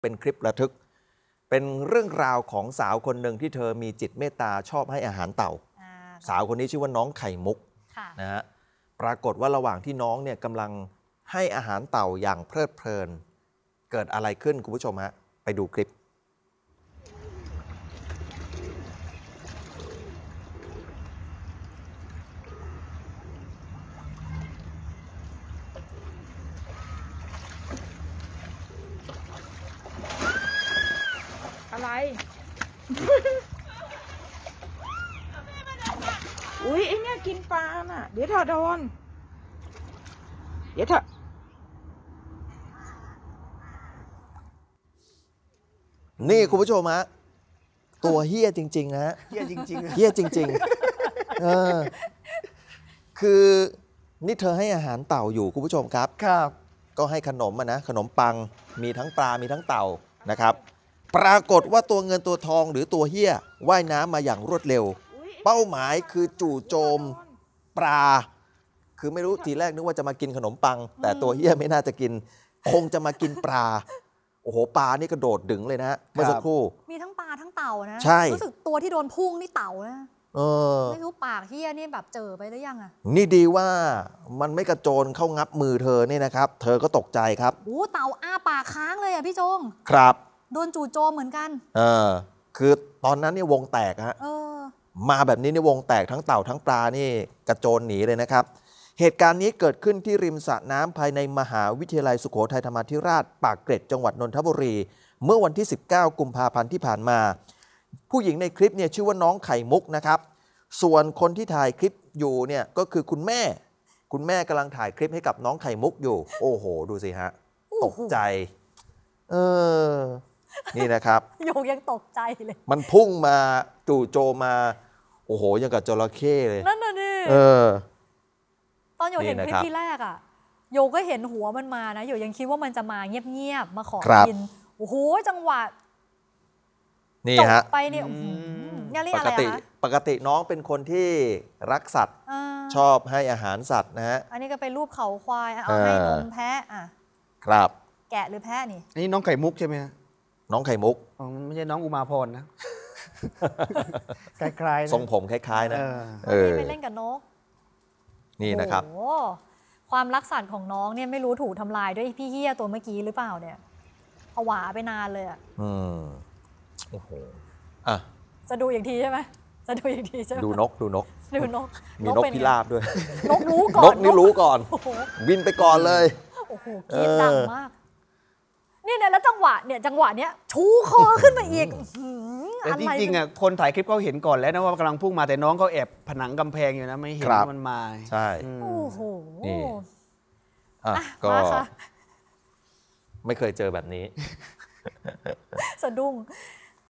เป็นคลิประทึก เป็นเรื่องราวของสาวคนหนึ่งที่เธอมีจิตเมตตาชอบให้อาหารเต่า สาวคนนี้ชื่อว่าน้องไข่มุกนะฮะ ปรากฏว่าระหว่างที่น้องเนี่ยกำลังให้อาหารเต่าอย่างเพลิดเพลิน เกิดอะไรขึ้นคุณผู้ชมฮะ ไปดูคลิปอะไร อุ้ยไอเนี้ยกินปลาน่ะ เดี๋ยวเธอโดนเดี๋ยวเธอนี่ คุณผู้ชมฮะตัวเฮี้ยจริงๆนะเฮี้ยจริงๆเฮี้ยจริงๆเออคือนี่เธอให้อาหารเต่าอยู่คุณผู้ชมครับ ครับ ก็ให้ขนมอะนะ ขนมปัง มีทั้งปลา มีทั้งเต่านะครับปรากฏว่าตัวเงินตัวทองหรือตัวเฮี้ยว่ายน้ำมาอย่างรวดเร็ว เป้าหมายคือจู่โจมปลา คือไม่รู้ทีแรกนึกว่าจะมากินขนมปัง แต่ตัวเฮี้ยไม่น่าจะกิน คงจะมากินปลาโอ้โหปลานี่กระโดดดึงเลยนะเมื่อสักครู่มีทั้งปลาทั้งเต่านะใช่รู้สึกตัวที่โดนพุ่งนี่เต่านะเออ ไม่รู้ปากเฮี้ยนี่แบบเจอไปหรือยังอ่ะนี่ดีว่ามันไม่กระโจนเข้างับมือเธอนี่นะครับ เธอก็ตกใจครับโอ้เต่าอ้าปากค้างเลยอ่ะพี่จงครับโดนจู่โจมเหมือนกัน เออ คือตอนนั้นเนี่ยวงแตกฮะออ มาแบบนี้เนี่ยวงแตกทั้งเต่าทั้งปลานี่กระโจนหนีเลยนะครับ เหตุการณ์นี้เกิดขึ้นที่ริมสระน้ำภายในมหาวิทยาลัยสุโขทัยธรรมธิราช ปากเกร็ดจังหวัดนนทบุรี เมื่อวันที่ 19 กุมภาพันธ์ที่ผ่านมา ผู้หญิงในคลิปเนี่ยชื่อว่าน้องไข่มุกนะครับ ส่วนคนที่ถ่ายคลิปอยู่เนี่ยก็คือคุณแม่ คุณแม่กำลังถ่ายคลิปให้กับน้องไข่มุกอยู่ โอ้โห ดูสิฮะ ตกใจ เออนี่นะครับ โยกยังตกใจเลย มันพุ่งมา จู่โจมมา โอ้โหยังกับจระเข้เลย นั่นน่ะดิเออ ตอนโยกเห็นคลิปที่แรกอ่ะโยก็เห็นหัวมันมานะ โยยังคิดว่ามันจะมาเงียบๆมาขอกินโอ้โหจังหวะนี่ฮะไปเนี่ยนีเียกอะไรปกติน้องเป็นคนที่รักสัตว์ชอบให้อาหารสัตว์นะฮะ อันนี้ก็เป็นรูปเขาควายเอาให้นมแพะอ่ะ ครับ แกะหรือแพะนี่ นี่น้องไก่มุกใช่ไหมฮะน้องไข่มุกไม่ใช่น้องอุมาพรนะคล้ายๆนะทรงผมคล้ายๆนะเออเนี่ไปเล่นกับนก นี่นะครับ โอ้ความรักสัตว์ของน้องเนี่ยไม่รู้ถูกทำลายด้วยพี่เฮียตัวเมื่อกี้หรือเปล่าเนี่ยผวาไปนานเลยอะอืมโอ้โหอ่ะจะดูอีกทีใช่ไหมจะดูอีกทีใช่ไหมดูนกดูนก ดูนก มีนกพิราบด้วยนกรู้ก่อนนกนี่รู้ก่อนบินไปก่อนเลยโอ้โหกรีดดังมากะเนี่ย จังหวะเนี้ยชูคอขึ้นมาอีกแต่จริงๆอ่ะคนถ่ายคลิปเขาเห็นก่อนแล้วนะว่ากำลังพุ่งมาแต่น้องเขาแอบผนังกำแพงอยู่นะ ไม่เห็นมันมาใช่ โอ้โหนี่อ่ะก็ไม่เคยเจอแบบนี้สะดุ้ง